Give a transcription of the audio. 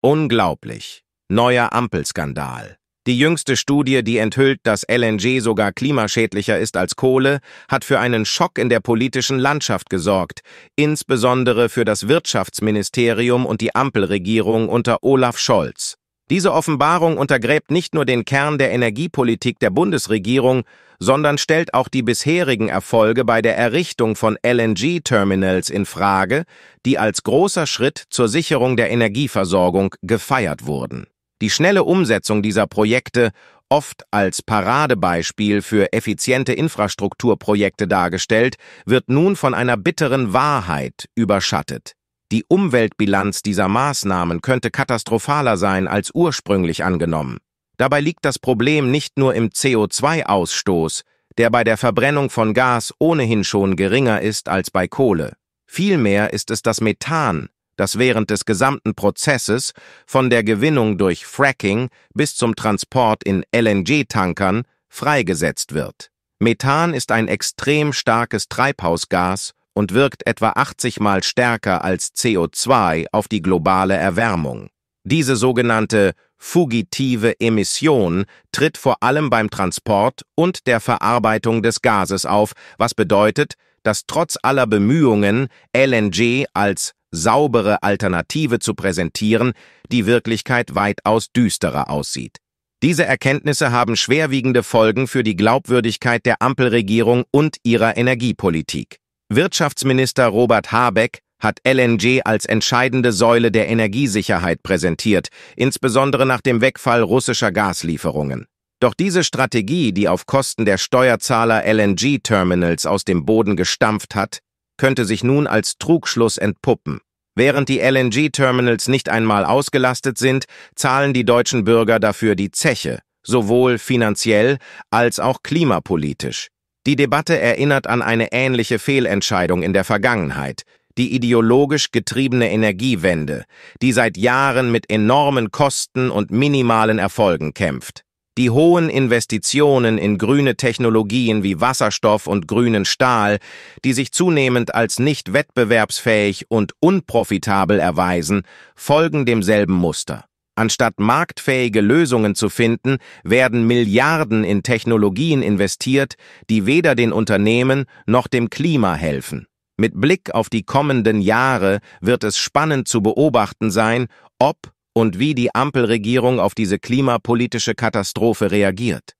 Unglaublich. Neuer Ampelskandal. Die jüngste Studie, die enthüllt, dass LNG sogar klimaschädlicher ist als Kohle, hat für einen Schock in der politischen Landschaft gesorgt, insbesondere für das Wirtschaftsministerium und die Ampelregierung unter Olaf Scholz. Diese Offenbarung untergräbt nicht nur den Kern der Energiepolitik der Bundesregierung, sondern stellt auch die bisherigen Erfolge bei der Errichtung von LNG-Terminals in Frage, die als großer Schritt zur Sicherung der Energieversorgung gefeiert wurden. Die schnelle Umsetzung dieser Projekte, oft als Paradebeispiel für effiziente Infrastrukturprojekte dargestellt, wird nun von einer bitteren Wahrheit überschattet. Die Umweltbilanz dieser Maßnahmen könnte katastrophaler sein als ursprünglich angenommen. Dabei liegt das Problem nicht nur im CO2-Ausstoß, der bei der Verbrennung von Gas ohnehin schon geringer ist als bei Kohle. Vielmehr ist es das Methan, das während des gesamten Prozesses von der Gewinnung durch Fracking bis zum Transport in LNG-Tankern freigesetzt wird. Methan ist ein extrem starkes Treibhausgas und wirkt etwa 80 mal stärker als CO2 auf die globale Erwärmung. Diese sogenannte fugitive Emission tritt vor allem beim Transport und der Verarbeitung des Gases auf, was bedeutet, dass trotz aller Bemühungen, LNG als saubere Alternative zu präsentieren, die Wirklichkeit weitaus düsterer aussieht. Diese Erkenntnisse haben schwerwiegende Folgen für die Glaubwürdigkeit der Ampelregierung und ihrer Energiepolitik. Wirtschaftsminister Robert Habeck hat LNG als entscheidende Säule der Energiesicherheit präsentiert, insbesondere nach dem Wegfall russischer Gaslieferungen. Doch diese Strategie, die auf Kosten der Steuerzahler LNG-Terminals aus dem Boden gestampft hat, könnte sich nun als Trugschluss entpuppen. Während die LNG-Terminals nicht einmal ausgelastet sind, zahlen die deutschen Bürger dafür die Zeche, sowohl finanziell als auch klimapolitisch. Die Debatte erinnert an eine ähnliche Fehlentscheidung in der Vergangenheit, die ideologisch getriebene Energiewende, die seit Jahren mit enormen Kosten und minimalen Erfolgen kämpft. Die hohen Investitionen in grüne Technologien wie Wasserstoff und grünen Stahl, die sich zunehmend als nicht wettbewerbsfähig und unprofitabel erweisen, folgen demselben Muster. Anstatt marktfähige Lösungen zu finden, werden Milliarden in Technologien investiert, die weder den Unternehmen noch dem Klima helfen. Mit Blick auf die kommenden Jahre wird es spannend zu beobachten sein, ob und wie die Ampelregierung auf diese klimapolitische Katastrophe reagiert.